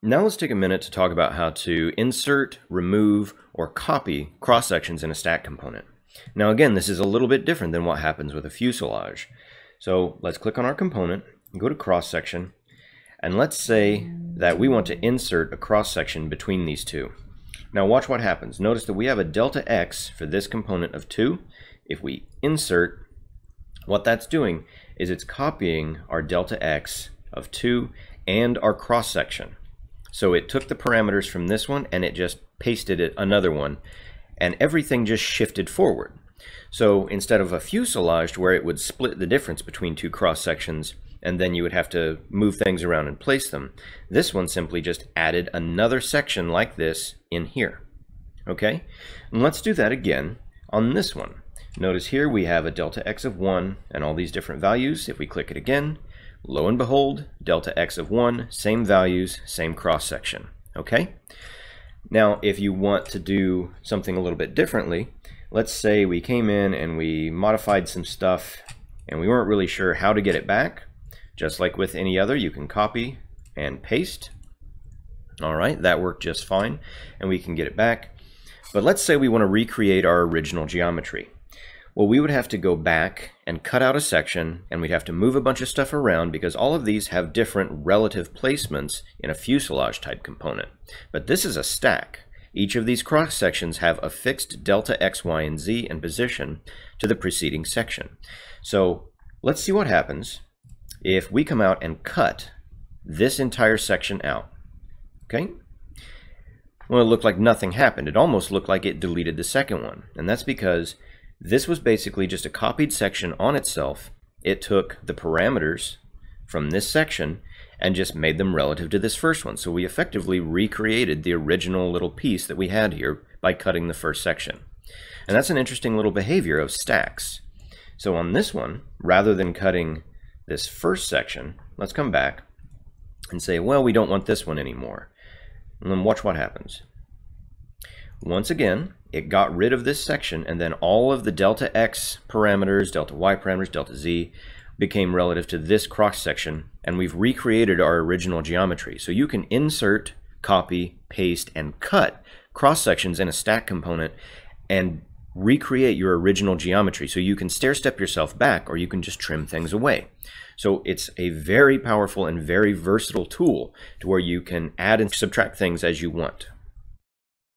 Now let's take a minute to talk about how to insert, remove, or copy cross sections in a stack component. Now again, this is a little bit different than what happens with a fuselage. So let's click on our component, go to cross section, and let's say that we want to insert a cross section between these two. Now watch what happens. Notice that we have a delta x for this component of 2. If we insert, what that's doing is it's copying our delta x of 2 and our cross section. So it took the parameters from this one and it just pasted it another one and everything just shifted forward. So instead of a fuselage where it would split the difference between two cross sections and then you would have to move things around and place them, this one simply just added another section like this in here. Okay, and let's do that again on this one. Notice here we have a delta x of 1 and all these different values. If we click it again, Lo and behold, delta x of 1, same values, same cross section. Okay? Now, if you want to do something a little bit differently, let's say we came in and we modified some stuff and we weren't really sure how to get it back. Just like with any other, you can copy and paste. All right, that worked just fine, and we can get it back. But let's say we want to recreate our original geometry. Well, we would have to go back and cut out a section, and we'd have to move a bunch of stuff around because all of these have different relative placements in a fuselage type component. But this is a stack. Each of these cross sections have a fixed delta x, y, and z in position to the preceding section. So let's see what happens if we come out and cut this entire section out. Okay? Well, it looked like nothing happened. It almost looked like it deleted the second one. And that's because this was basically just a copied section on itself. It took the parameters from this section and just made them relative to this first one. So we effectively recreated the original little piece that we had here by cutting the first section. And that's an interesting little behavior of stacks. So on this one, rather than cutting this first section, let's come back and say, well, we don't want this one anymore. And then watch what happens. Once again, it got rid of this section and then all of the delta x parameters, delta y parameters, delta z became relative to this cross section and we've recreated our original geometry. So you can insert, copy, paste, and cut cross sections in a stack component and recreate your original geometry. So you can stair step yourself back or you can just trim things away. So it's a very powerful and very versatile tool to where you can add and subtract things as you want.